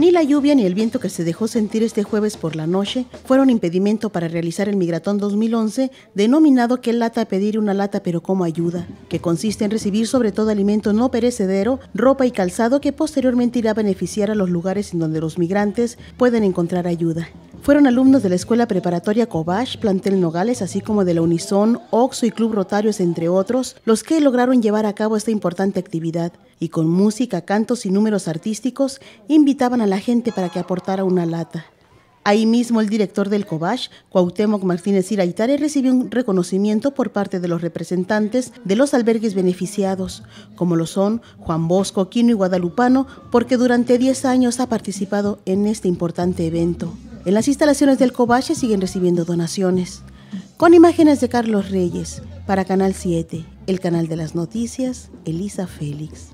Ni la lluvia ni el viento que se dejó sentir este jueves por la noche fueron impedimento para realizar el Migratón 2011, denominado Que lata pedir una lata pero como ayuda, que consiste en recibir sobre todo alimento no perecedero, ropa y calzado que posteriormente irá a beneficiar a los lugares en donde los migrantes pueden encontrar ayuda. Fueron alumnos de la Escuela Preparatoria Cobach, Plantel Nogales, así como de la Unison, Oxo y Club Rotarios, entre otros, los que lograron llevar a cabo esta importante actividad y con música, cantos y números artísticos invitaban a la gente para que aportara una lata. Ahí mismo el director del COBASH, Cuauhtémoc Martínez Iraitare, recibió un reconocimiento por parte de los representantes de los albergues beneficiados, como lo son Juan Bosco, Quino y Guadalupano, porque durante 10 años ha participado en este importante evento. En las instalaciones del Cobache siguen recibiendo donaciones, con imágenes de Carlos Reyes para Canal 7, el canal de las noticias, Elisa Félix.